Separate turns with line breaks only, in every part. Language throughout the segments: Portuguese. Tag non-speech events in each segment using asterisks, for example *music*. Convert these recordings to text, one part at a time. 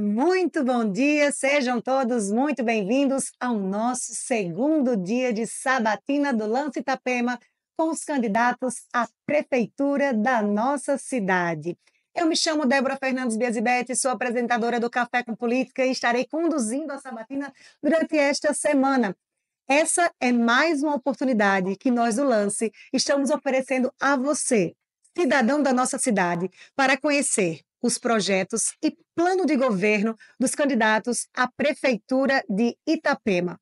muito bom dia, sejam todos muito bem-vindos ao nosso segundo dia de sabatina do Lance Itapema com os candidatos à prefeitura da nossa cidade. Eu me chamo Débora Fernandes Biazibete, sou apresentadora do Café com Política e estarei conduzindo a sabatina durante esta semana. Essa é mais uma oportunidade que nós do Lance estamos oferecendo a você, cidadão da nossa cidade, para conhecer os projetos e plano de governo dos candidatos à Prefeitura de Itapema.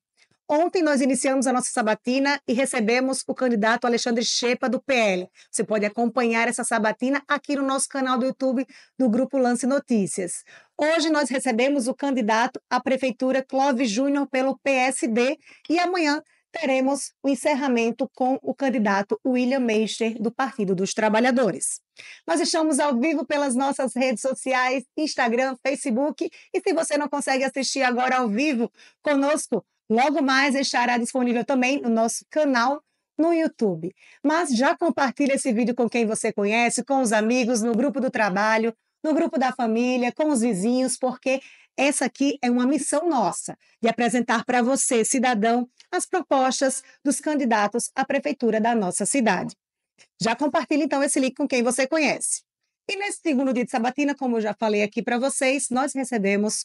Ontem nós iniciamos a nossa sabatina e recebemos o candidato Alexandre Shepa, do PL. Você pode acompanhar essa sabatina aqui no nosso canal do YouTube do Grupo Lance Notícias. Hoje nós recebemos o candidato à Prefeitura Clóvis Júnior pelo PSD e amanhã teremos o encerramento com o candidato William Meister, do Partido dos Trabalhadores. Nós estamos ao vivo pelas nossas redes sociais, Instagram, Facebook, e se você não consegue assistir agora ao vivo conosco, logo mais estará disponível também no nosso canal no YouTube. Mas já compartilha esse vídeo com quem você conhece, com os amigos, no grupo do trabalho, no grupo da família, com os vizinhos, porque essa aqui é uma missão nossa de apresentar para você, cidadão, as propostas dos candidatos à prefeitura da nossa cidade. Já compartilhe então esse link com quem você conhece. E nesse segundo dia de sabatina, como eu já falei aqui para vocês, nós recebemos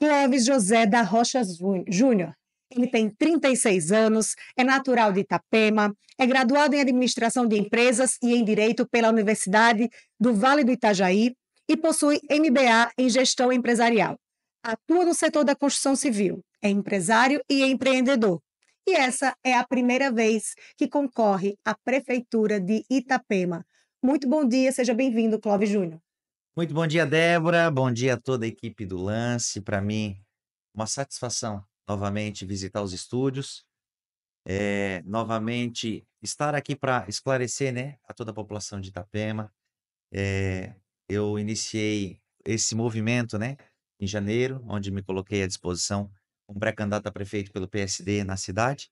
Clóvis José da Rocha Júnior. Ele tem 36 anos, é natural de Itapema, é graduado em Administração de Empresas e em Direito pela Universidade do Vale do Itajaí e possui MBA em Gestão Empresarial. Atua no setor da construção civil, é empresário e empreendedor e essa é a primeira vez que concorre à Prefeitura de Itapema. Muito bom dia, seja bem-vindo, Clóvis Júnior.
Muito bom dia, Débora. Bom dia a toda a equipe do Lance. Para mim, uma satisfação novamente visitar os estúdios, é, novamente estar aqui para esclarecer né, a toda a população de Itapema. É, eu iniciei esse movimento né, em janeiro, onde me coloquei à disposição um pré-candidato a prefeito pelo PSD na cidade.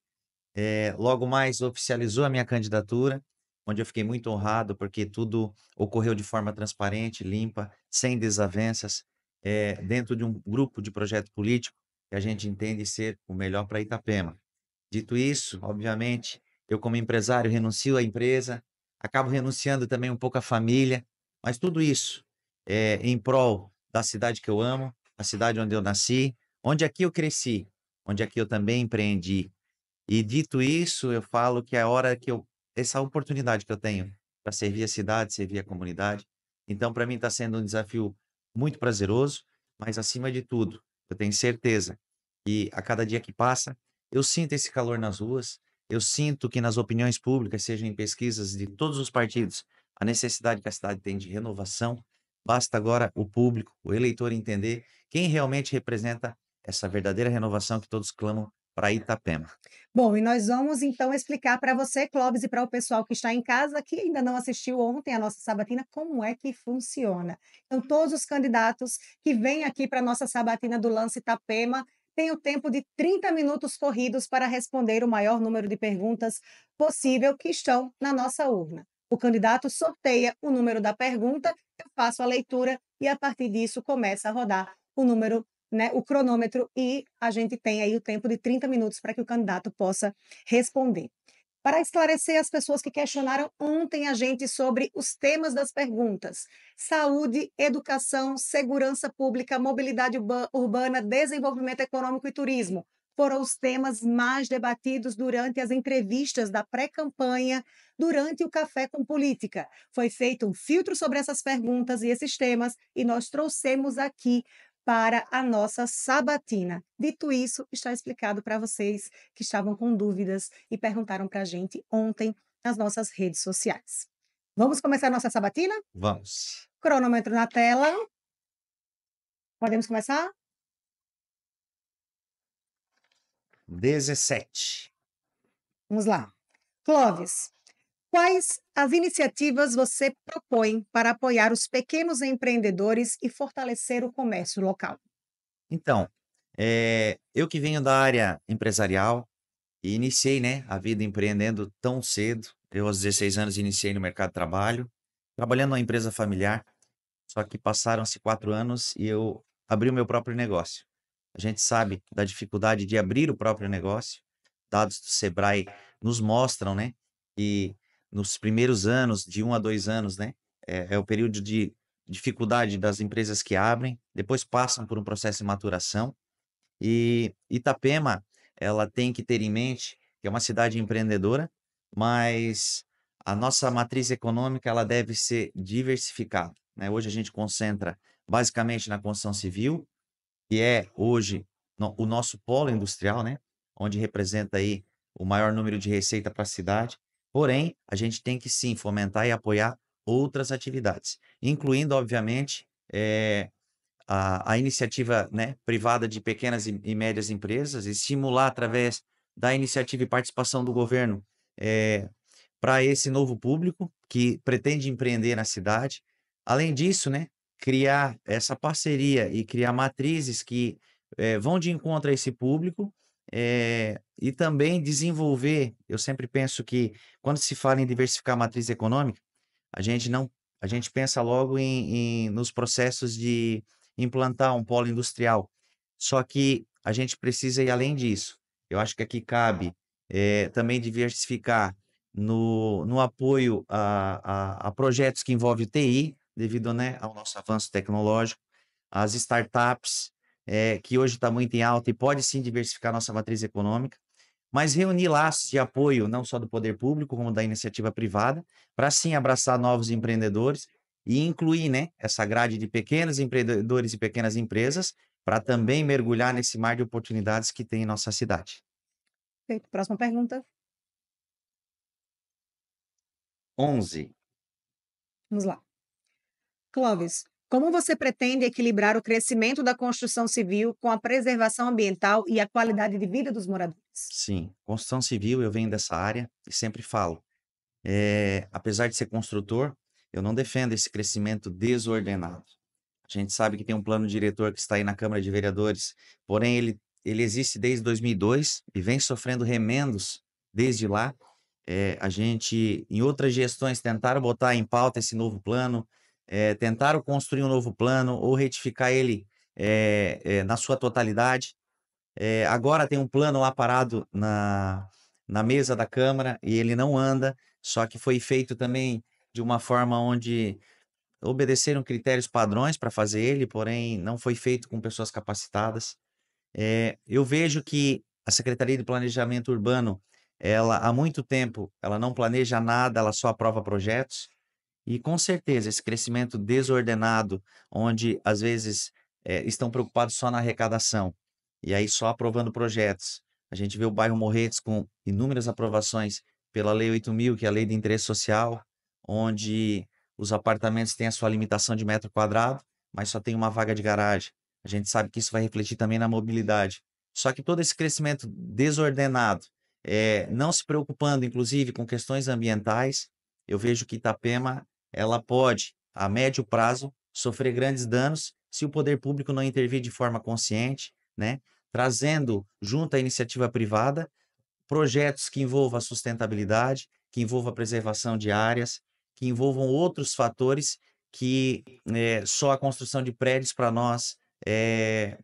É, logo mais oficializou a minha candidatura, onde eu fiquei muito honrado porque tudo ocorreu de forma transparente, limpa, sem desavenças, é, dentro de um grupo de projeto político que a gente entende ser o melhor para Itapema. Dito isso, obviamente, eu como empresário renuncio à empresa, acabo renunciando também um pouco à família, mas tudo isso é, em prol da cidade que eu amo, a cidade onde eu nasci, onde aqui eu cresci, onde aqui eu também empreendi. E dito isso, eu falo que é a hora que eu essa oportunidade que eu tenho para servir a cidade, servir a comunidade, então para mim está sendo um desafio muito prazeroso, mas acima de tudo, eu tenho certeza que a cada dia que passa, eu sinto esse calor nas ruas, eu sinto que nas opiniões públicas, sejam em pesquisas de todos os partidos, a necessidade que a cidade tem de renovação, basta agora o público, o eleitor entender quem realmente representa essa verdadeira renovação que todos clamam para Itapema.
Bom, e nós vamos então explicar para você, Clóvis, e para o pessoal que está em casa, que ainda não assistiu ontem a nossa sabatina, como é que funciona. Então, todos os candidatos que vêm aqui para a nossa sabatina do Lance Itapema têm o tempo de 30 minutos corridos para responder o maior número de perguntas possível que estão na nossa urna. O candidato sorteia o número da pergunta, eu faço a leitura e a partir disso começa a rodar o número né, o cronômetro e a gente tem aí o tempo de 30 minutos para que o candidato possa responder. Para esclarecer as pessoas que questionaram ontem a gente sobre os temas das perguntas: saúde, educação, segurança pública, mobilidade urbana, desenvolvimento econômico e turismo foram os temas mais debatidos durante as entrevistas da pré-campanha, durante o Café com Política. Foi feito um filtro sobre essas perguntas e esses temas e nós trouxemos aqui para a nossa sabatina. Dito isso, está explicado para vocês que estavam com dúvidas e perguntaram para a gente ontem nas nossas redes sociais. Vamos começar a nossa sabatina?
Vamos.
Cronômetro na tela. Podemos começar?
17.
Vamos lá. Clóvis, Quais as iniciativas você propõe para apoiar os pequenos empreendedores e fortalecer o comércio local?
Então, é, eu que venho da área empresarial e iniciei né, a vida empreendendo tão cedo. Eu, aos 16 anos, iniciei no mercado de trabalho, trabalhando numa empresa familiar. Só que passaram-se quatro anos e eu abri o meu próprio negócio. A gente sabe da dificuldade de abrir o próprio negócio. Dados do Sebrae nos mostram né, que nos primeiros anos, de um a dois anos, né? É, é, o período de dificuldade das empresas que abrem, depois passam por um processo de maturação. E Itapema, ela tem que ter em mente que é uma cidade empreendedora, mas a nossa matriz econômica ela deve ser diversificada. Né? Hoje a gente concentra basicamente na construção civil, que é hoje no, o nosso polo industrial, né? onde representa aí o maior número de receita para a cidade. Porém, a gente tem que sim fomentar e apoiar outras atividades, incluindo, obviamente, é, a, a, iniciativa né, privada de pequenas e, e médias empresas, estimular através da iniciativa e participação do governo é, eh, para esse novo público que pretende empreender na cidade. Além disso, né, criar essa parceria e criar matrizes que é, vão de encontro a esse público é, e também desenvolver, eu sempre penso que quando se fala em diversificar a matriz econômica, a gente não, a gente pensa logo em, em nos processos de implantar um polo industrial. Só que a gente precisa ir além disso. Eu acho que aqui cabe é, também diversificar no, no apoio a, a, a projetos que envolvem o TI, devido né, ao nosso avanço tecnológico, as startups, é, que hoje está muito em alta e pode sim diversificar nossa matriz econômica, mas reunir laços de apoio não só do poder público, como da iniciativa privada, para sim abraçar novos empreendedores e incluir né, essa grade de pequenos empreendedores e pequenas empresas para também mergulhar nesse mar de oportunidades que tem em nossa cidade.
Perfeito. Próxima pergunta. 11. Vamos lá. Clóvis, como você pretende equilibrar o crescimento da construção civil com a preservação ambiental e a qualidade de vida dos moradores?
Sim, construção civil, eu venho dessa área e sempre falo. É, apesar de ser construtor, eu não defendo esse crescimento desordenado. A gente sabe que tem um plano diretor que está aí na Câmara de Vereadores, porém ele, ele existe desde 2002 e vem sofrendo remendos desde lá. É, a gente, em outras gestões, tentaram botar em pauta esse novo plano, é, tentaram construir um novo plano ou retificar ele é, na sua totalidade. agora tem um plano lá parado na, na mesa da Câmara e ele não anda, só que foi feito também de uma forma onde obedeceram critérios padrões para fazer ele, porém não foi feito com pessoas capacitadas. É, eu vejo que a Secretaria de Planejamento Urbano, ela há muito tempo, ela não planeja nada, ela só aprova projetos. E com certeza, esse crescimento desordenado, onde às vezes é, estão preocupados só na arrecadação, e aí só aprovando projetos. A gente vê o bairro Morretes com inúmeras aprovações pela Lei 8.000, que é a Lei de Interesse Social, onde os apartamentos têm a sua limitação de metro quadrado, mas só tem uma vaga de garagem. A gente sabe que isso vai refletir também na mobilidade. Só que todo esse crescimento desordenado, é, não se preocupando, inclusive, com questões ambientais, eu vejo que Itapema ela pode, a médio prazo, sofrer grandes danos se o poder público não intervir de forma consciente, né? trazendo junto à iniciativa privada projetos que envolvam a sustentabilidade, que envolvam a preservação de áreas, que envolvam outros fatores que é, só a construção de prédios para nós é,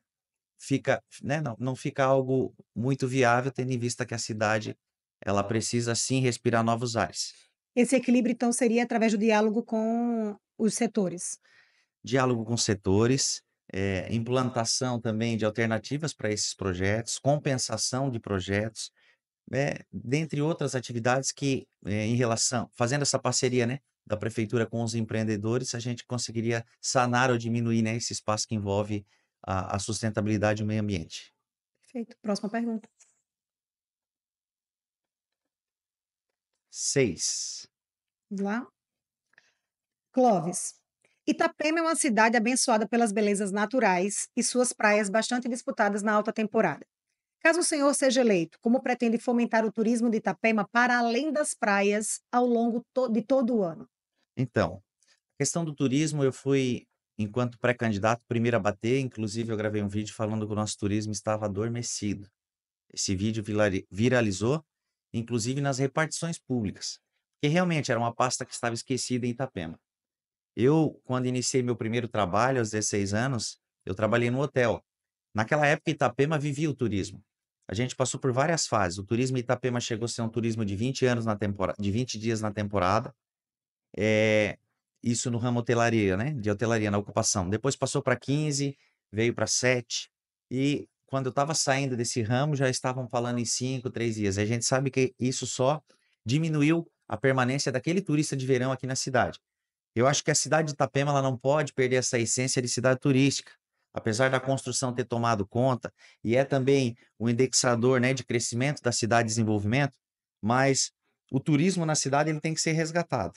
fica, né, não, não fica algo muito viável, tendo em vista que a cidade ela precisa sim respirar novos ares.
Esse equilíbrio, então, seria através do diálogo com os setores.
Diálogo com setores, é, implantação também de alternativas para esses projetos, compensação de projetos, é, dentre outras atividades que, é, em relação, fazendo essa parceria, né, da prefeitura com os empreendedores, a gente conseguiria sanar ou diminuir né, esse espaço que envolve a, a sustentabilidade e o meio ambiente.
Perfeito. Próxima pergunta.
Seis.
Vamos lá. Clóvis. Itapema é uma cidade abençoada pelas belezas naturais e suas praias bastante disputadas na alta temporada. Caso o senhor seja eleito, como pretende fomentar o turismo de Itapema para além das praias ao longo de todo o ano?
Então, a questão do turismo, eu fui, enquanto pré-candidato, primeiro a bater. Inclusive, eu gravei um vídeo falando que o nosso turismo estava adormecido. Esse vídeo viralizou inclusive nas repartições públicas, que realmente era uma pasta que estava esquecida em Itapema. Eu, quando iniciei meu primeiro trabalho aos 16 anos, eu trabalhei no hotel. Naquela época, Itapema vivia o turismo. A gente passou por várias fases. O turismo Itapema chegou a ser um turismo de 20 anos na temporada, de 20 dias na temporada. É, isso no ramo hotelaria, né? De hotelaria na ocupação. Depois passou para 15, veio para 7 e quando eu estava saindo desse ramo, já estavam falando em cinco, três dias. A gente sabe que isso só diminuiu a permanência daquele turista de verão aqui na cidade. Eu acho que a cidade de Itapema ela não pode perder essa essência de cidade turística. Apesar da construção ter tomado conta, e é também o indexador né, de crescimento da cidade e desenvolvimento, mas o turismo na cidade ele tem que ser resgatado.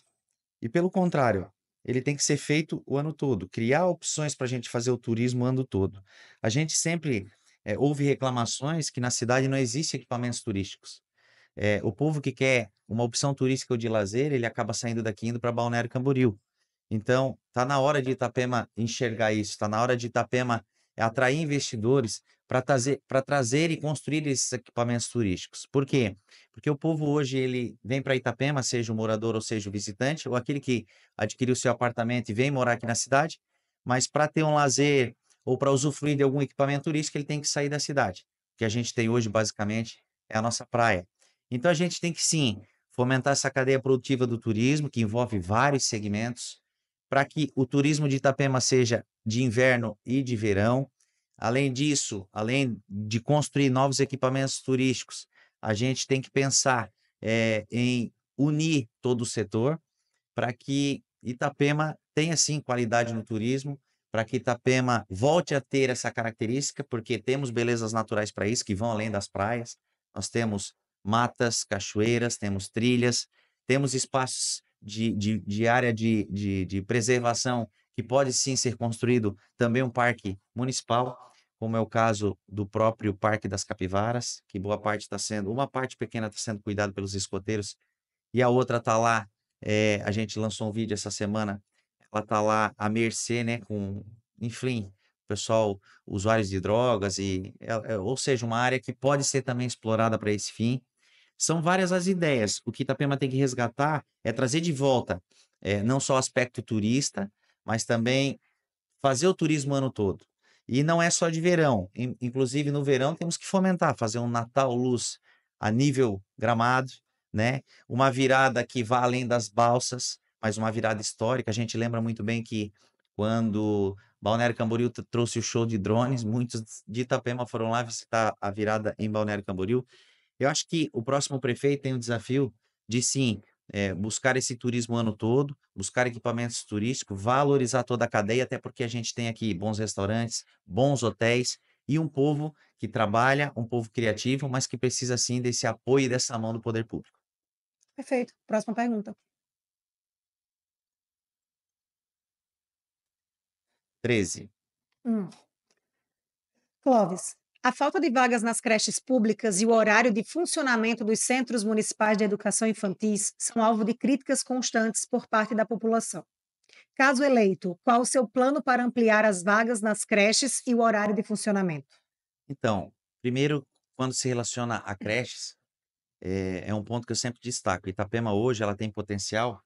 E pelo contrário, ele tem que ser feito o ano todo, criar opções para a gente fazer o turismo o ano todo. A gente sempre é, houve reclamações que na cidade não existe equipamentos turísticos. É, o povo que quer uma opção turística ou de lazer, ele acaba saindo daqui indo para Balneário Camboriú. Então, está na hora de Itapema enxergar isso, está na hora de Itapema atrair investidores para trazer, para trazer e construir esses equipamentos turísticos. Por quê? Porque o povo hoje ele vem para Itapema, seja o morador ou seja o visitante, ou aquele que adquiriu seu apartamento e vem morar aqui na cidade, mas para ter um lazer, ou para usufruir de algum equipamento turístico, ele tem que sair da cidade. O que a gente tem hoje, basicamente, é a nossa praia. Então, a gente tem que sim fomentar essa cadeia produtiva do turismo, que envolve vários segmentos, para que o turismo de Itapema seja de inverno e de verão. Além disso, além de construir novos equipamentos turísticos, a gente tem que pensar é, em unir todo o setor para que Itapema tenha sim qualidade no turismo para que Itapema volte a ter essa característica, porque temos belezas naturais para isso, que vão além das praias. Nós temos matas, cachoeiras, temos trilhas, temos espaços de, de, de área de, de, de preservação que pode sim ser construído também um parque municipal como é o caso do próprio Parque das Capivaras, que boa parte está sendo, uma parte pequena está sendo cuidada pelos escoteiros, e a outra está lá. É, a gente lançou um vídeo essa semana ela tá lá à mercê, né, com, enfim, pessoal, usuários de drogas e, é, ou seja, uma área que pode ser também explorada para esse fim. São várias as ideias. O que Itapema tem que resgatar é trazer de volta é, não só o aspecto turista, mas também fazer o turismo o ano todo. E não é só de verão. Inclusive, no verão, temos que fomentar, fazer um Natal Luz a nível gramado, né? Uma virada que vá além das balsas, mas uma virada histórica. A gente lembra muito bem que quando Balneário Camboriú trouxe o show de drones, muitos de Itapema foram lá visitar a virada em Balneário Camboriú. Eu acho que o próximo prefeito tem o desafio de sim é, buscar esse turismo o ano todo, buscar equipamentos turísticos, valorizar toda a cadeia, até porque a gente tem aqui bons restaurantes, bons hotéis e um povo que trabalha, um povo criativo, mas que precisa sim desse apoio e dessa mão do poder público.
Perfeito. Próxima pergunta. 13. Hum. Clóvis, a falta de vagas nas creches públicas e o horário de funcionamento dos centros municipais de educação infantis são alvo de críticas constantes por parte da população. Caso eleito, qual o seu plano para ampliar as vagas nas creches e o horário de funcionamento?
Então, primeiro, quando se relaciona a hum. creches, é, é um ponto que eu sempre destaco. Itapema hoje ela tem potencial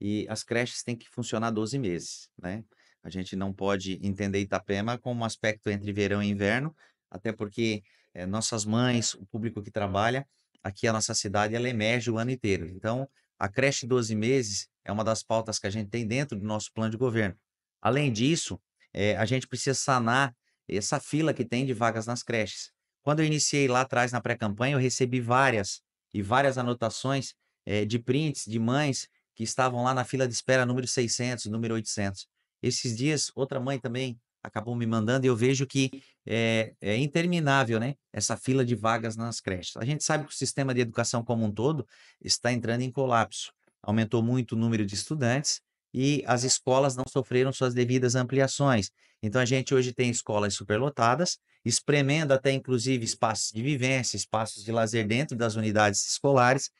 e as creches têm que funcionar 12 meses, né? A gente não pode entender Itapema como um aspecto entre verão e inverno, até porque é, nossas mães, o público que trabalha, aqui a nossa cidade, ela emerge o ano inteiro. Então, a creche 12 meses é uma das pautas que a gente tem dentro do nosso plano de governo. Além disso, é, a gente precisa sanar essa fila que tem de vagas nas creches. Quando eu iniciei lá atrás na pré-campanha, eu recebi várias e várias anotações é, de prints de mães que estavam lá na fila de espera número 600, número 800. Esses dias, outra mãe também acabou me mandando e eu vejo que é, é, interminável, né? Essa fila de vagas nas creches. A gente sabe que o sistema de educação como um todo está entrando em colapso. Aumentou muito o número de estudantes e as escolas não sofreram suas devidas ampliações. Então a gente hoje tem escolas superlotadas, espremendo até inclusive espaços de vivência, espaços de lazer dentro das unidades escolares,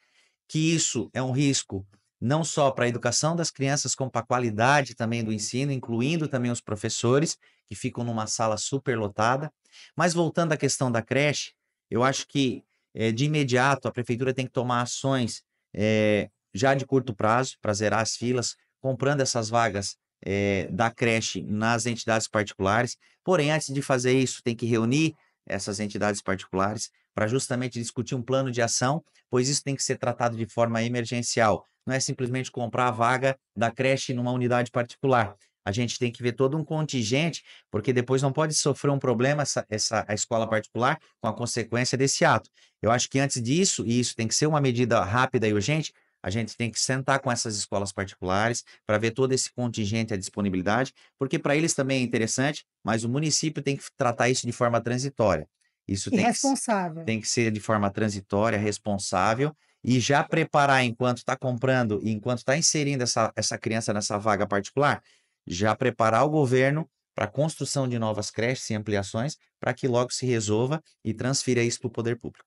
que isso é um risco não só para a educação das crianças, como para a qualidade também do uhum. ensino, incluindo também os professores, que ficam numa sala superlotada. Mas voltando à questão da creche, eu acho que é, de imediato a prefeitura tem que tomar ações é, já de curto prazo para zerar as filas, comprando essas vagas é, da creche nas entidades particulares. Porém, antes de fazer isso, tem que reunir essas entidades particulares para justamente discutir um plano de ação, pois isso tem que ser tratado de forma emergencial não é simplesmente comprar a vaga da creche numa unidade particular. A gente tem que ver todo um contingente, porque depois não pode sofrer um problema essa, essa a escola particular com a consequência desse ato. Eu acho que antes disso, e isso tem que ser uma medida rápida e urgente, a gente tem que sentar com essas escolas particulares para ver todo esse contingente à disponibilidade, porque para eles também é interessante, mas o município tem que tratar isso de forma transitória. Isso tem
que, tem
que ser de forma transitória, responsável, e já preparar enquanto está comprando e enquanto está inserindo essa, essa criança nessa vaga particular, já preparar o governo para a construção de novas creches e ampliações para que logo se resolva e transfira isso para o poder público.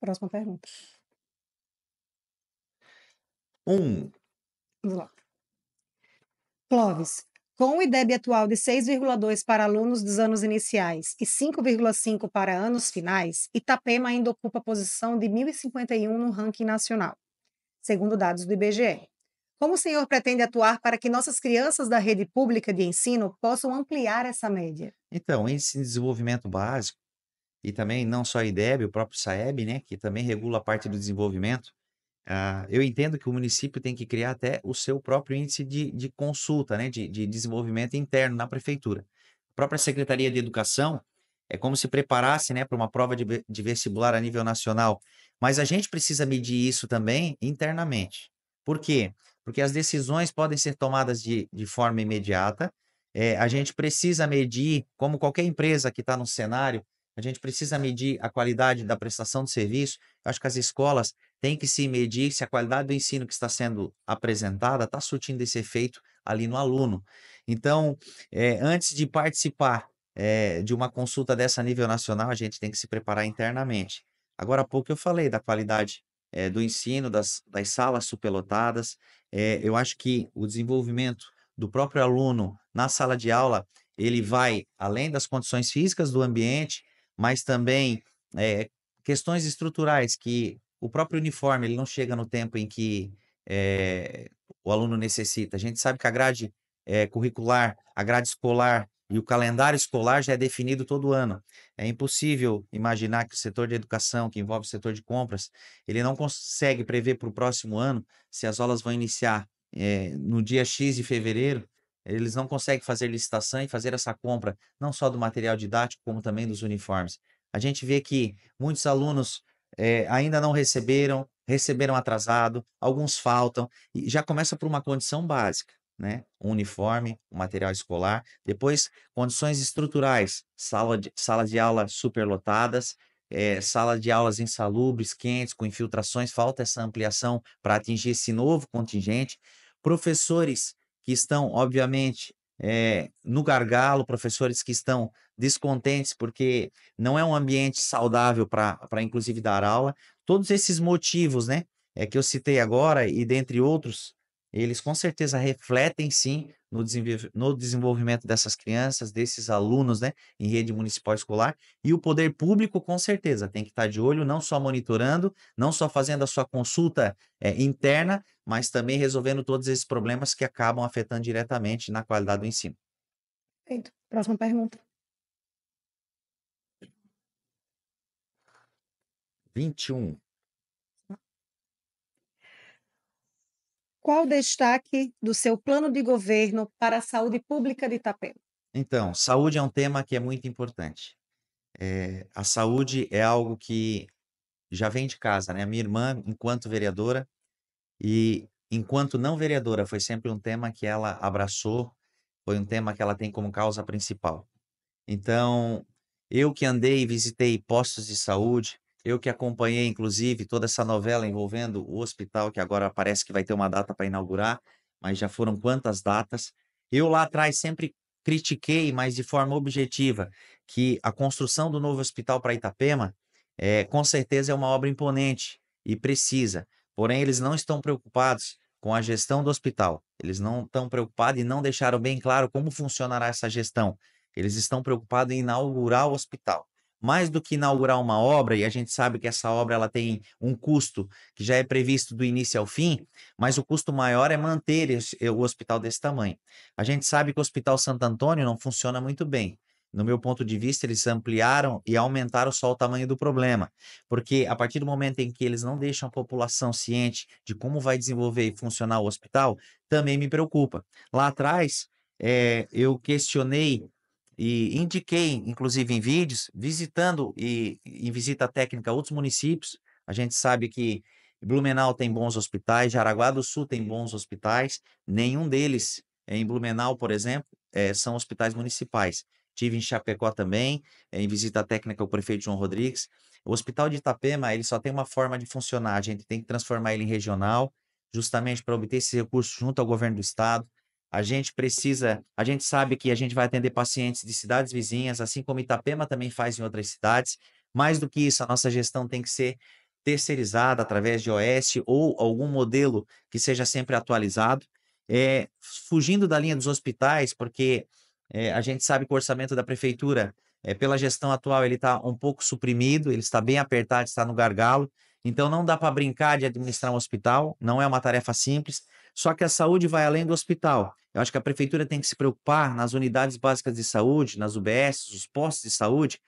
Próxima pergunta. Um. Vamos lá. Clóvis, com o IDEB atual de 6,2 para alunos dos anos iniciais e 5,5 para anos finais, Itapema ainda ocupa a posição de 1.051 no ranking nacional, segundo dados do IBGE. Como o senhor pretende atuar para que nossas crianças da rede pública de ensino possam ampliar essa média?
Então, índice de desenvolvimento básico e também não só a IDEB, o próprio SAEB, né, que também regula a parte do desenvolvimento, Uh, eu entendo que o município tem que criar até o seu próprio índice de, de consulta, né, de, de desenvolvimento interno na prefeitura. A própria Secretaria de Educação é como se preparasse né, para uma prova de, de vestibular a nível nacional. Mas a gente precisa medir isso também internamente. Por quê? Porque as decisões podem ser tomadas de, de forma imediata. É, a gente precisa medir, como qualquer empresa que está no cenário a gente precisa medir a qualidade da prestação de serviço. Eu acho que as escolas têm que se medir se a qualidade do ensino que está sendo apresentada está surtindo esse efeito ali no aluno. Então, é, antes de participar é, de uma consulta dessa a nível nacional, a gente tem que se preparar internamente. Agora há pouco eu falei da qualidade é, do ensino, das, das salas superlotadas. eu acho que o desenvolvimento do próprio aluno na sala de aula, ele vai além das condições físicas do ambiente, mas também é, questões estruturais que o próprio uniforme ele não chega no tempo em que é, o aluno necessita. A gente sabe que a grade é, curricular, a grade escolar e o calendário escolar já é definido todo ano. É impossível imaginar que o setor de educação, que envolve o setor de compras, ele não consegue prever para o próximo ano se as aulas vão iniciar é, no dia X de fevereiro eles não conseguem fazer licitação e fazer essa compra, não só do material didático, como também dos uniformes. A gente vê que muitos alunos é, ainda não receberam, receberam atrasado, alguns faltam, e já começa por uma condição básica, né? Um uniforme, um material escolar, depois condições estruturais, sala de, sala de aula superlotadas, é, sala de aulas insalubres, quentes, com infiltrações, falta essa ampliação para atingir esse novo contingente, professores que estão, obviamente, é, no gargalo, professores que estão descontentes porque não é um ambiente saudável para, inclusive, dar aula. Todos esses motivos, né, é, que eu citei agora e dentre outros, eles com certeza refletem sim no, no desenvolvimento dessas crianças, desses alunos, né, em rede municipal escolar. E o poder público, com certeza, tem que estar tá de olho, não só monitorando, não só fazendo a sua consulta é, interna, mas também resolvendo todos esses problemas que acabam afetando diretamente na qualidade do ensino.
Perfeito. Próxima pergunta.
21.
Qual o destaque do seu plano de governo para a saúde pública de Itapema?
Então, saúde é um tema que é muito importante. É, a saúde é algo que já vem de casa, né? A minha irmã, enquanto vereadora e enquanto não vereadora, foi sempre um tema que ela abraçou, foi um tema que ela tem como causa principal. Então, eu que andei e visitei postos de saúde, eu que acompanhei, inclusive, toda essa novela envolvendo o hospital, que agora parece que vai ter uma data para inaugurar, mas já foram quantas datas. Eu lá atrás sempre critiquei, mas de forma objetiva, que a construção do novo hospital para Itapema, é, com certeza, é uma obra imponente e precisa. Porém, eles não estão preocupados com a gestão do hospital. Eles não estão preocupados e não deixaram bem claro como funcionará essa gestão. Eles estão preocupados em inaugurar o hospital mais do que inaugurar uma obra, e a gente sabe que essa obra ela tem um custo que já é previsto do início ao fim, mas o custo maior é manter eh, o hospital desse tamanho. A gente sabe que o Hospital Santo Antônio não funciona muito bem. No meu ponto de vista, eles ampliaram e aumentaram só o tamanho do problema, porque a partir do momento em que eles não deixam a população ciente de como vai desenvolver e funcionar o hospital, também me preocupa. Lá atrás, é, eu questionei e indiquei, inclusive em vídeos, visitando e em visita técnica outros municípios. A gente sabe que Blumenau tem bons hospitais, Jaraguá do Sul tem bons hospitais, nenhum deles, em Blumenau, por exemplo, é, são hospitais municipais. Tive em Chapecó também, em visita técnica o prefeito João Rodrigues. O hospital de Itapema, ele só tem uma forma de funcionar, a gente tem que transformar ele em regional, justamente para obter esse recurso junto ao governo do estado, a gente precisa, a gente sabe que a gente vai atender pacientes de cidades vizinhas, assim como Itapema também faz em outras cidades. Mais do que isso, a nossa gestão tem que ser terceirizada através de OS ou algum modelo que seja sempre atualizado. É, fugindo da linha dos hospitais, porque é, a gente sabe que o orçamento da prefeitura, é, pela gestão atual, ele está um pouco suprimido, ele está bem apertado, está no gargalo. Então não dá para brincar de administrar um hospital, não é uma tarefa simples. Só que a saúde vai além do hospital. Eu acho que a prefeitura tem que se preocupar nas unidades básicas de saúde, nas UBS, os postos de saúde,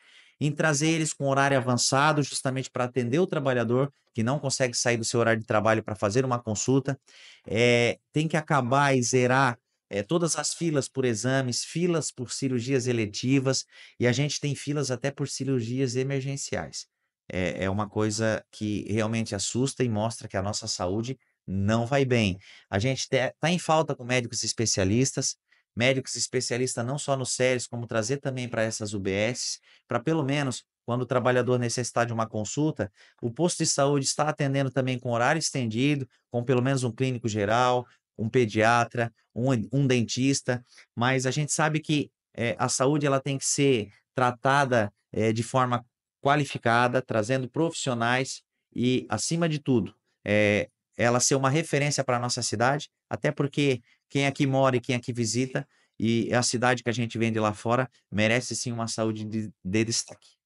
em trazer eles com horário avançado, justamente para atender o trabalhador que não consegue sair do seu horário de trabalho para fazer uma consulta. É, tem que acabar e zerar é, todas as filas por exames, filas por cirurgias eletivas, e a gente tem filas até por cirurgias emergenciais. É, é uma coisa que realmente assusta e mostra que a nossa saúde não vai bem. A gente está em falta com médicos especialistas, médicos especialistas não só nos séries, como trazer também para essas UBS, para pelo menos quando o trabalhador necessitar de uma consulta, o posto de saúde está atendendo também com horário estendido, com pelo menos um clínico geral, um pediatra, um, um dentista, mas a gente sabe que é, a saúde ela tem que ser tratada é, de forma qualificada, trazendo profissionais e, acima de tudo, é, ela ser uma referência para a nossa cidade, até porque quem aqui mora e quem aqui visita e a cidade que a gente vende lá fora merece sim uma saúde de, de destaque.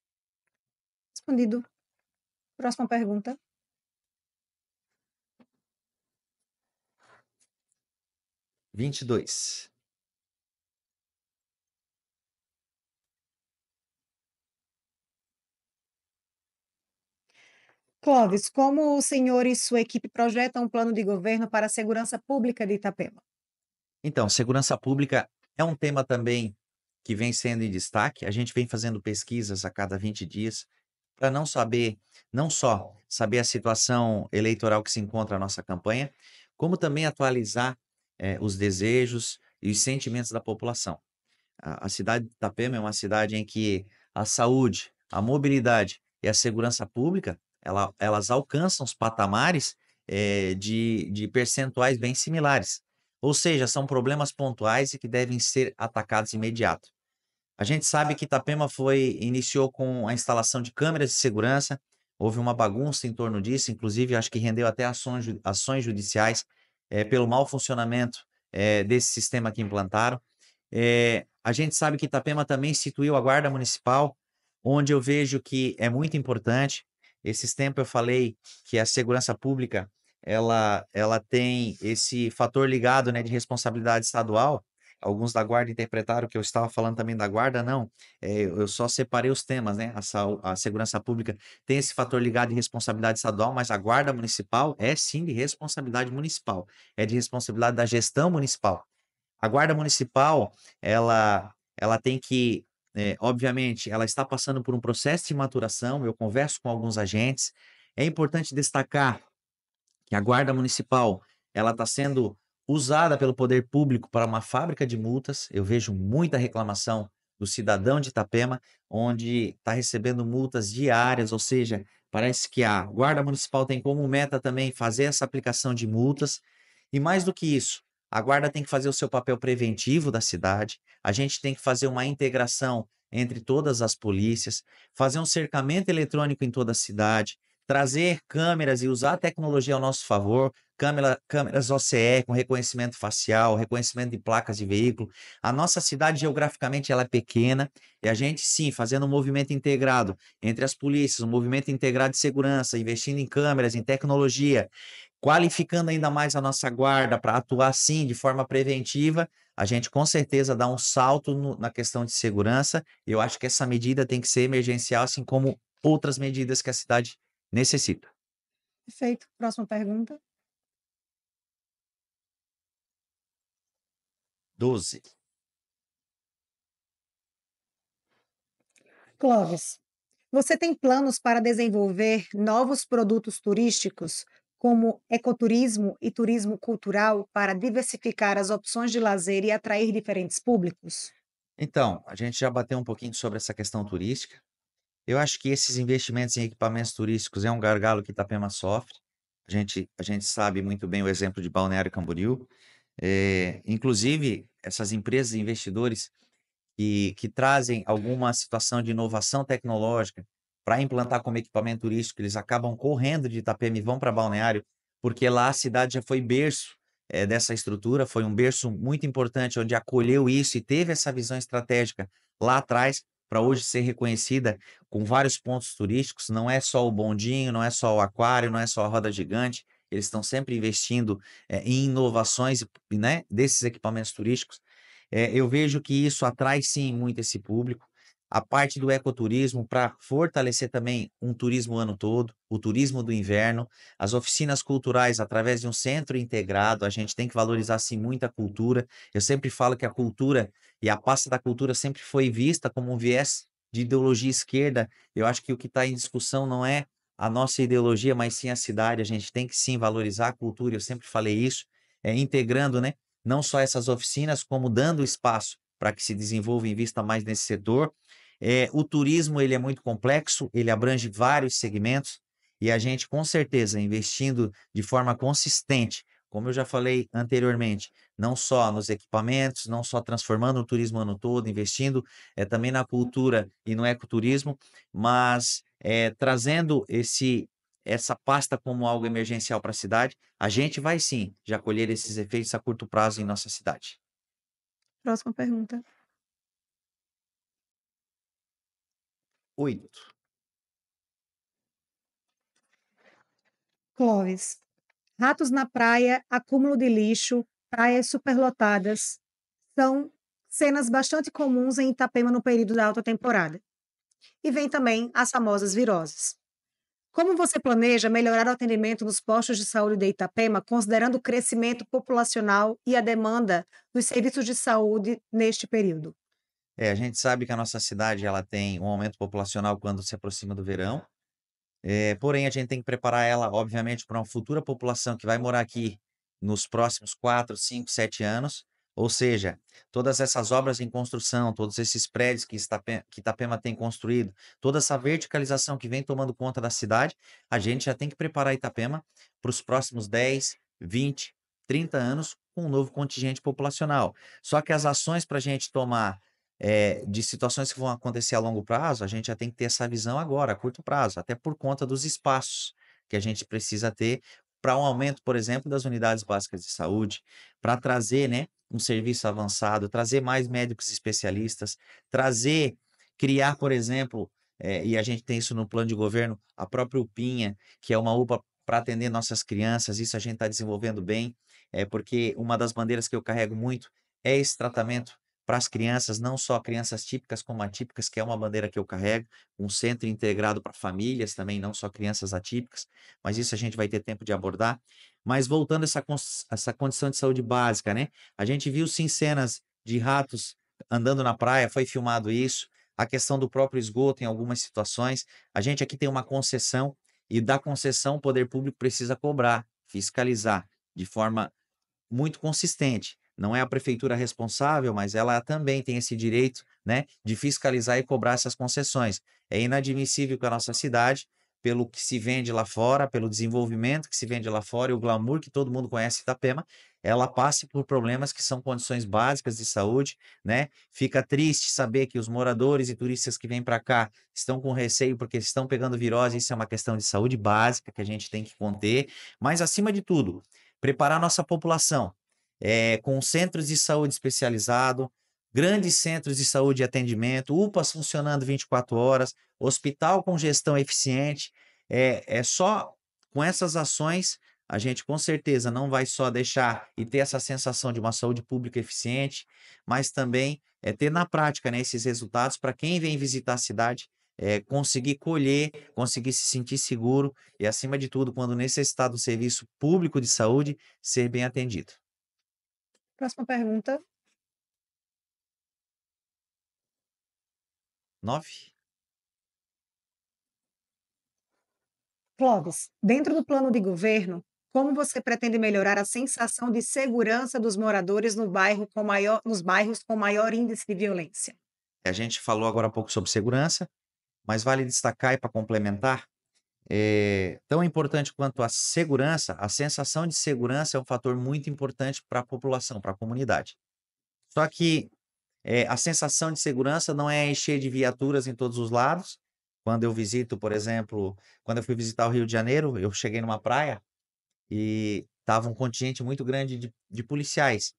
Respondido. Próxima pergunta.
Vinte e dois.
Clóvis, como o senhor e sua equipe projetam um plano de governo para a segurança pública de Itapema?
Então, segurança pública é um tema também que vem sendo em destaque. A gente vem fazendo pesquisas a cada 20 dias para não saber, não só saber a situação eleitoral que se encontra a nossa campanha, como também atualizar eh, os desejos e os sentimentos da população. A, a cidade de Itapema é uma cidade em que a saúde, a mobilidade e a segurança pública ela, elas alcançam os patamares é, de, de percentuais bem similares. Ou seja, são problemas pontuais e que devem ser atacados imediato. A gente sabe que Itapema foi iniciou com a instalação de câmeras de segurança, houve uma bagunça em torno disso, inclusive acho que rendeu até ações, ações judiciais é, pelo mau funcionamento é, desse sistema que implantaram. É, a gente sabe que Itapema também instituiu a Guarda Municipal, onde eu vejo que é muito importante. Esses tempos eu falei que a segurança pública ela, ela tem esse fator ligado né, de responsabilidade estadual. Alguns da guarda interpretaram que eu estava falando também da guarda, não. É, eu só separei os temas, né? A, a segurança pública tem esse fator ligado de responsabilidade estadual, mas a guarda municipal é sim de responsabilidade municipal, é de responsabilidade da gestão municipal. A guarda municipal, ela, ela tem que é, obviamente, ela está passando por um processo de maturação, eu converso com alguns agentes. É importante destacar que a Guarda Municipal ela está sendo usada pelo poder público para uma fábrica de multas. Eu vejo muita reclamação do cidadão de Itapema, onde está recebendo multas diárias, ou seja, parece que a Guarda Municipal tem como meta também fazer essa aplicação de multas. E mais do que isso, a guarda tem que fazer o seu papel preventivo da cidade, a gente tem que fazer uma integração entre todas as polícias, fazer um cercamento eletrônico em toda a cidade, trazer câmeras e usar a tecnologia ao nosso favor, câmera, câmeras OCE com reconhecimento facial, reconhecimento de placas de veículo. A nossa cidade geograficamente ela é pequena e a gente sim, fazendo um movimento integrado entre as polícias, um movimento integrado de segurança, investindo em câmeras, em tecnologia, qualificando ainda mais a nossa guarda para atuar sim de forma preventiva, a gente com certeza dá um salto no, na questão de segurança. Eu acho que essa medida tem que ser emergencial, assim como outras medidas que a cidade necessita.
Perfeito. Próxima pergunta. 12. Clóvis, você tem planos para desenvolver novos produtos turísticos como ecoturismo e turismo cultural para diversificar as opções de lazer e atrair diferentes públicos?
Então, a gente já bateu um pouquinho sobre essa questão turística. Eu acho que esses investimentos em equipamentos turísticos é um gargalo que Itapema sofre. A gente, a gente sabe muito bem o exemplo de Balneário Camboriú. É, inclusive, essas empresas e investidores que, que trazem alguma situação de inovação tecnológica, para implantar como equipamento turístico, eles acabam correndo de Itapema e vão para Balneário, porque lá a cidade já foi berço é, dessa estrutura, foi um berço muito importante, onde acolheu isso e teve essa visão estratégica lá atrás, para hoje ser reconhecida com vários pontos turísticos. Não é só o bondinho, não é só o aquário, não é só a roda gigante. Eles estão sempre investindo é, em inovações né, desses equipamentos turísticos. É, eu vejo que isso atrai sim muito esse público a parte do ecoturismo para fortalecer também um turismo o ano todo, o turismo do inverno, as oficinas culturais através de um centro integrado, a gente tem que valorizar sim muito a cultura. Eu sempre falo que a cultura e a pasta da cultura sempre foi vista como um viés de ideologia esquerda. Eu acho que o que está em discussão não é a nossa ideologia, mas sim a cidade. A gente tem que sim valorizar a cultura, eu sempre falei isso, é, integrando, né? Não só essas oficinas, como dando espaço para que se desenvolva e invista mais nesse setor. É, o turismo ele é muito complexo, ele abrange vários segmentos e a gente com certeza investindo de forma consistente, como eu já falei anteriormente, não só nos equipamentos, não só transformando o turismo ano todo, investindo é, também na cultura e no ecoturismo, mas é, trazendo esse essa pasta como algo emergencial para a cidade, a gente vai sim já colher esses efeitos a curto prazo em nossa cidade.
Próxima pergunta. Oito. Clóvis. Ratos na praia, acúmulo de lixo, praias superlotadas são cenas bastante comuns em Itapema no período da alta temporada. E vem também as famosas viroses. Como você planeja melhorar o atendimento nos postos de saúde de Itapema, considerando o crescimento populacional e a demanda dos serviços de saúde neste período?
É, a gente sabe que a nossa cidade ela tem um aumento populacional quando se aproxima do verão. É, porém, a gente tem que preparar ela, obviamente, para uma futura população que vai morar aqui nos próximos 4, 5, 7 anos. Ou seja, todas essas obras em construção, todos esses prédios que, que Itapema tem construído, toda essa verticalização que vem tomando conta da cidade, a gente já tem que preparar Itapema para os próximos 10, 20, 30 anos com um novo contingente populacional. Só que as ações para a gente tomar é, de situações que vão acontecer a longo prazo, a gente já tem que ter essa visão agora, a curto prazo, até por conta dos espaços que a gente precisa ter para um aumento, por exemplo, das unidades básicas de saúde, para trazer né, um serviço avançado, trazer mais médicos especialistas, trazer, criar, por exemplo, é, e a gente tem isso no plano de governo, a própria UPinha, que é uma UPA para atender nossas crianças, isso a gente está desenvolvendo bem, é porque uma das bandeiras que eu carrego muito é esse tratamento para as crianças, não só crianças típicas como atípicas, que é uma bandeira que eu carrego, um centro integrado para famílias também, não só crianças atípicas, mas isso a gente vai ter tempo de abordar. Mas voltando a essa, essa condição de saúde básica, né? A gente viu sim cenas de ratos andando na praia, foi filmado isso, a questão do próprio esgoto em algumas situações. A gente aqui tem uma concessão e da concessão o poder público precisa cobrar, fiscalizar de forma muito consistente não é a prefeitura responsável, mas ela também tem esse direito né, de fiscalizar e cobrar essas concessões. É inadmissível que a nossa cidade, pelo que se vende lá fora, pelo desenvolvimento que se vende lá fora e o glamour que todo mundo conhece Pema, ela passe por problemas que são condições básicas de saúde, né? Fica triste saber que os moradores e turistas que vêm para cá estão com receio porque estão pegando virose, isso é uma questão de saúde básica que a gente tem que conter, mas acima de tudo, preparar nossa população é, com centros de saúde especializado, grandes centros de saúde e atendimento, UPAs funcionando 24 horas, hospital com gestão eficiente. É, é só com essas ações a gente com certeza não vai só deixar e ter essa sensação de uma saúde pública eficiente, mas também é ter na prática né, esses resultados para quem vem visitar a cidade é, conseguir colher, conseguir se sentir seguro e, acima de tudo, quando necessitar do serviço público de saúde, ser bem atendido.
Próxima pergunta. Nove. Clóvis, dentro do plano de governo, como você pretende melhorar a sensação de segurança dos moradores no bairro com maior, nos bairros com maior índice de violência?
A gente falou agora há pouco sobre segurança, mas vale destacar e para complementar é, tão importante quanto a segurança, a sensação de segurança é um fator muito importante para a população, para a comunidade. Só que é, a sensação de segurança não é encher de viaturas em todos os lados. Quando eu visito, por exemplo, quando eu fui visitar o Rio de Janeiro, eu cheguei numa praia e estava um contingente muito grande de, de policiais.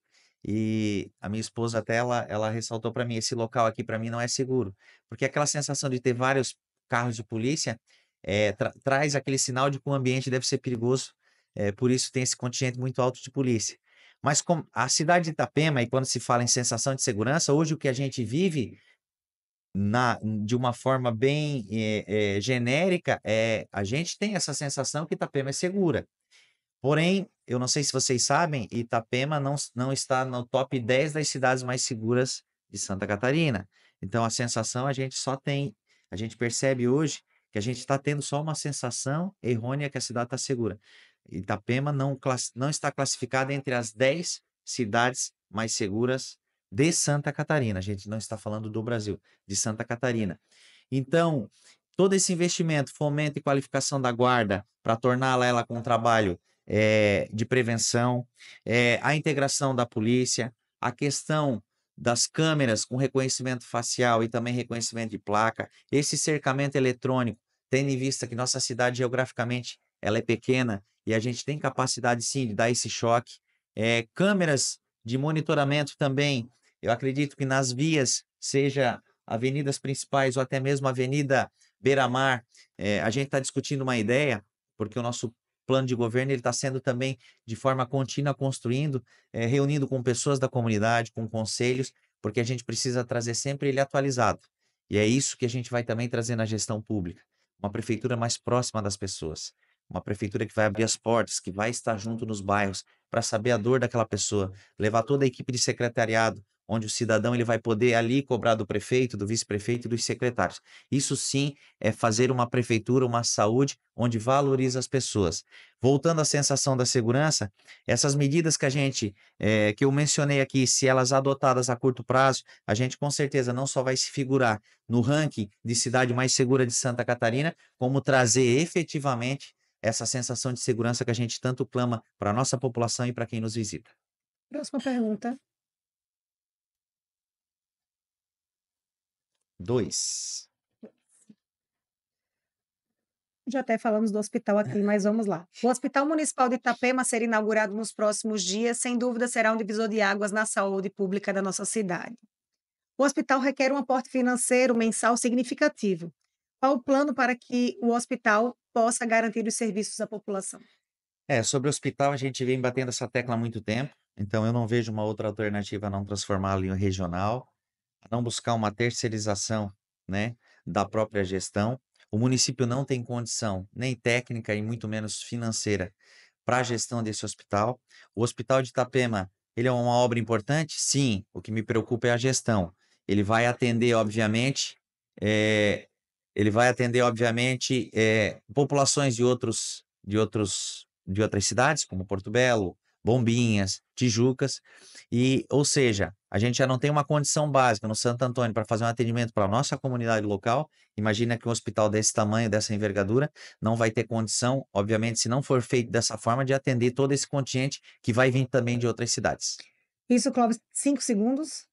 E a minha esposa até ela, ela ressaltou para mim esse local aqui para mim não é seguro, porque aquela sensação de ter vários carros de polícia é, tra traz aquele sinal de que o ambiente deve ser perigoso, é, por isso tem esse contingente muito alto de polícia. Mas com a cidade de Itapema, e quando se fala em sensação de segurança, hoje o que a gente vive na, de uma forma bem é, é, genérica, é, a gente tem essa sensação que Itapema é segura. Porém, eu não sei se vocês sabem, Itapema não, não está no top 10 das cidades mais seguras de Santa Catarina. Então, a sensação a gente só tem, a gente percebe hoje que a gente está tendo só uma sensação errônea que a cidade está segura. Itapema não, não está classificada entre as 10 cidades mais seguras de Santa Catarina. A gente não está falando do Brasil, de Santa Catarina. Então, todo esse investimento, fomento e qualificação da guarda para torná-la ela com um trabalho é, de prevenção, é, a integração da polícia, a questão das câmeras com reconhecimento facial e também reconhecimento de placa, esse cercamento eletrônico, tendo em vista que nossa cidade geograficamente ela é pequena e a gente tem capacidade sim de dar esse choque, é, câmeras de monitoramento também, eu acredito que nas vias, seja avenidas principais ou até mesmo avenida Beira-Mar, é, eh, a gente está discutindo uma ideia, porque o nosso plano de governo ele está sendo também de forma contínua construindo, é, reunindo com pessoas da comunidade, com conselhos, porque a gente precisa trazer sempre ele atualizado. E é isso que a gente vai também trazer na gestão pública, uma prefeitura mais próxima das pessoas, uma prefeitura que vai abrir as portas, que vai estar junto nos bairros para saber a dor daquela pessoa, levar toda a equipe de secretariado, onde o cidadão ele vai poder ali cobrar do prefeito, do vice-prefeito e dos secretários. Isso sim é fazer uma prefeitura, uma saúde onde valoriza as pessoas. Voltando à sensação da segurança, essas medidas que a gente, é, que eu mencionei aqui, se elas adotadas a curto prazo, a gente com certeza não só vai se figurar no ranking de cidade mais segura de Santa Catarina, como trazer efetivamente essa sensação de segurança que a gente tanto clama para a nossa população e para quem nos visita.
Próxima pergunta.
Dois.
Já até falamos do hospital aqui, mas vamos lá. O Hospital Municipal de Itapema será inaugurado nos próximos dias, sem dúvida será um divisor de águas na saúde pública da nossa cidade. O hospital requer um aporte financeiro mensal significativo. Qual o plano para que o hospital possa garantir os serviços à população?
É, sobre o hospital, a gente vem batendo essa tecla há muito tempo, então eu não vejo uma outra alternativa a não transformá-lo em regional a não buscar uma terceirização né, da própria gestão. O município não tem condição, nem técnica e muito menos financeira, para a gestão desse hospital. O hospital de Itapema, ele é uma obra importante? Sim, o que me preocupa é a gestão. Ele vai atender, obviamente, é, ele vai atender, obviamente, é, populações de outros, de outros, de outras cidades, como Porto Belo, Bombinhas, Tijucas. E, ou seja, a gente já não tem uma condição básica no Santo Antônio para fazer um atendimento para a nossa comunidade local. Imagina que um hospital desse tamanho, dessa envergadura, não vai ter condição, obviamente, se não for feito dessa forma, de atender todo esse continente que vai vir também de outras cidades.
Isso, Clóvis, cinco segundos.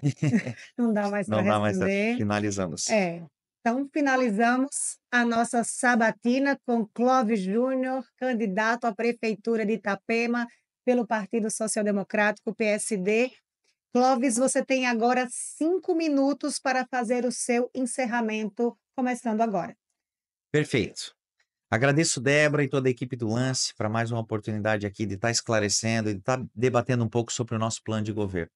*laughs* não dá mais para responder. Dá mais,
finalizamos. É.
Então, finalizamos a nossa sabatina com Clóvis Júnior, candidato à Prefeitura de Itapema pelo Partido Social Democrático, PSD. Clóvis, você tem agora cinco minutos para fazer o seu encerramento, começando agora.
Perfeito. Agradeço Débora e toda a equipe do Lance para mais uma oportunidade aqui de estar tá esclarecendo e de estar tá debatendo um pouco sobre o nosso plano de governo.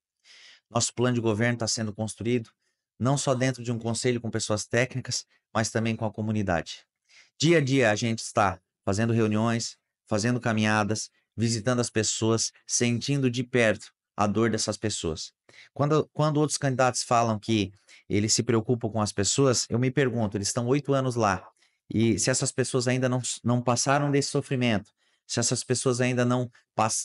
Nosso plano de governo está sendo construído não só dentro de um conselho com pessoas técnicas, mas também com a comunidade. Dia a dia a gente está fazendo reuniões, fazendo caminhadas, visitando as pessoas, sentindo de perto a dor dessas pessoas. Quando, quando outros candidatos falam que eles se preocupam com as pessoas, eu me pergunto, eles estão oito anos lá, e se essas pessoas ainda não, não passaram desse sofrimento, se essas pessoas ainda não,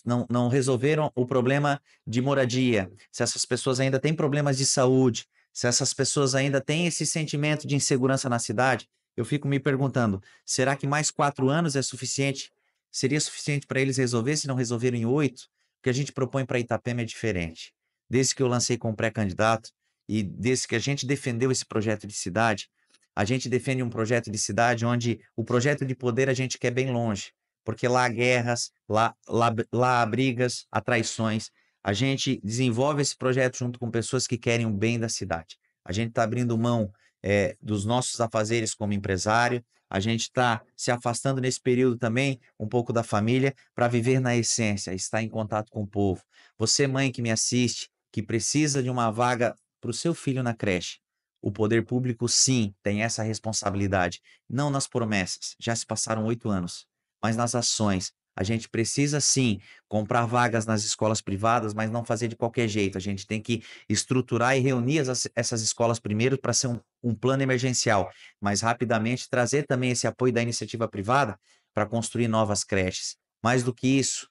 não, não resolveram o problema de moradia, se essas pessoas ainda têm problemas de saúde, se essas pessoas ainda têm esse sentimento de insegurança na cidade, eu fico me perguntando: será que mais quatro anos é suficiente? Seria suficiente para eles resolver se não resolveram em oito? O que a gente propõe para Itapema é diferente. Desde que eu lancei como pré-candidato e desde que a gente defendeu esse projeto de cidade, a gente defende um projeto de cidade onde o projeto de poder a gente quer bem longe, porque lá há guerras, lá, lá, lá há brigas, há traições. A gente desenvolve esse projeto junto com pessoas que querem o bem da cidade. A gente está abrindo mão é, dos nossos afazeres como empresário, a gente está se afastando nesse período também um pouco da família para viver na essência, estar em contato com o povo. Você, mãe que me assiste, que precisa de uma vaga para o seu filho na creche, o poder público sim tem essa responsabilidade, não nas promessas, já se passaram oito anos, mas nas ações, a gente precisa sim comprar vagas nas escolas privadas, mas não fazer de qualquer jeito. A gente tem que estruturar e reunir as, essas escolas primeiro para ser um, um plano emergencial, mas rapidamente trazer também esse apoio da iniciativa privada para construir novas creches. Mais do que isso,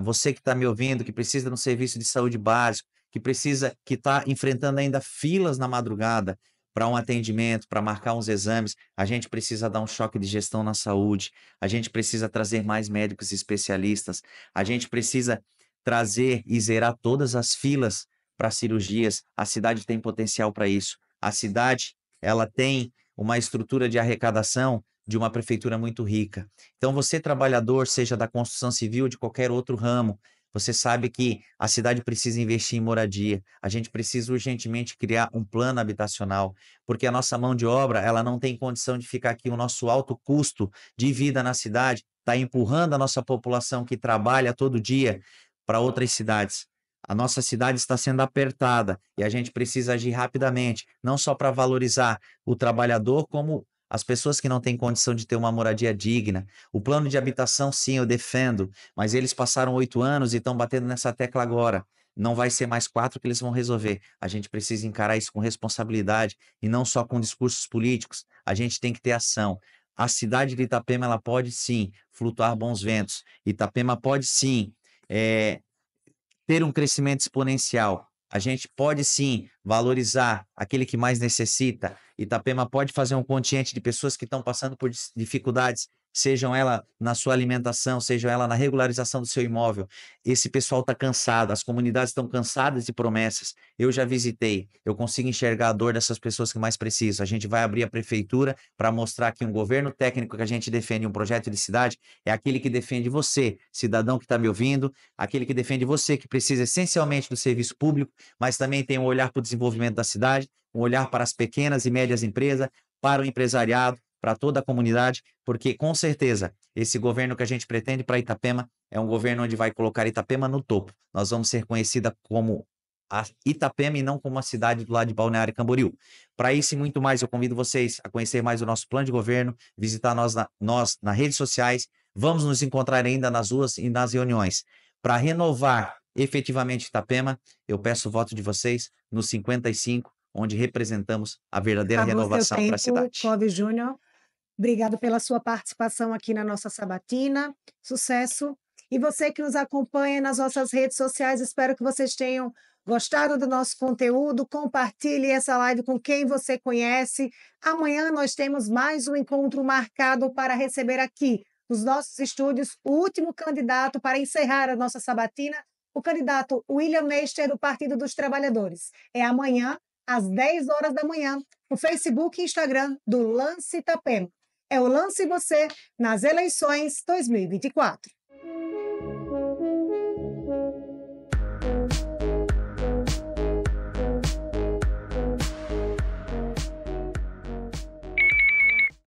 você que está me ouvindo, que precisa de um serviço de saúde básico, que precisa, que está enfrentando ainda filas na madrugada, para um atendimento, para marcar uns exames, a gente precisa dar um choque de gestão na saúde, a gente precisa trazer mais médicos especialistas, a gente precisa trazer e zerar todas as filas para cirurgias. A cidade tem potencial para isso. A cidade, ela tem uma estrutura de arrecadação de uma prefeitura muito rica. Então, você trabalhador, seja da construção civil, de qualquer outro ramo, você sabe que a cidade precisa investir em moradia. A gente precisa urgentemente criar um plano habitacional, porque a nossa mão de obra ela não tem condição de ficar aqui. O nosso alto custo de vida na cidade está empurrando a nossa população que trabalha todo dia para outras cidades. A nossa cidade está sendo apertada e a gente precisa agir rapidamente, não só para valorizar o trabalhador, como as pessoas que não têm condição de ter uma moradia digna. O plano de habitação, sim, eu defendo, mas eles passaram oito anos e estão batendo nessa tecla agora. Não vai ser mais quatro que eles vão resolver. A gente precisa encarar isso com responsabilidade e não só com discursos políticos. A gente tem que ter ação. A cidade de Itapema ela pode sim flutuar bons ventos. Itapema pode sim é, ter um crescimento exponencial a gente pode sim valorizar aquele que mais necessita. Itapema pode fazer um contingente de pessoas que estão passando por dificuldades sejam ela na sua alimentação, sejam ela na regularização do seu imóvel. Esse pessoal está cansado, as comunidades estão cansadas de promessas. Eu já visitei, eu consigo enxergar a dor dessas pessoas que mais precisam. A gente vai abrir a prefeitura para mostrar que um governo técnico que a gente defende, um projeto de cidade, é aquele que defende você, cidadão que está me ouvindo, aquele que defende você, que precisa essencialmente do serviço público, mas também tem um olhar para o desenvolvimento da cidade, um olhar para as pequenas e médias empresas, para o empresariado, para toda a comunidade, porque com certeza esse governo que a gente pretende para Itapema é um governo onde vai colocar Itapema no topo. Nós vamos ser conhecida como a Itapema e não como a cidade do lado de Balneário Camboriú. Para isso e muito mais, eu convido vocês a conhecer mais o nosso plano de governo, visitar nós, na, nós nas redes sociais, vamos nos encontrar ainda nas ruas e nas reuniões. Para renovar efetivamente Itapema, eu peço o voto de vocês no 55, onde representamos a verdadeira Acabou renovação para a cidade.
Clóvis Júnior. Obrigado pela sua participação aqui na nossa sabatina. Sucesso. E você que nos acompanha nas nossas redes sociais, espero que vocês tenham gostado do nosso conteúdo. Compartilhe essa live com quem você conhece. Amanhã nós temos mais um encontro marcado para receber aqui, nos nossos estúdios, o último candidato para encerrar a nossa sabatina, o candidato William Meister, do Partido dos Trabalhadores. É amanhã, às 10 horas da manhã, no Facebook e Instagram do Lance Itapema é o Lance Você nas eleições 2024.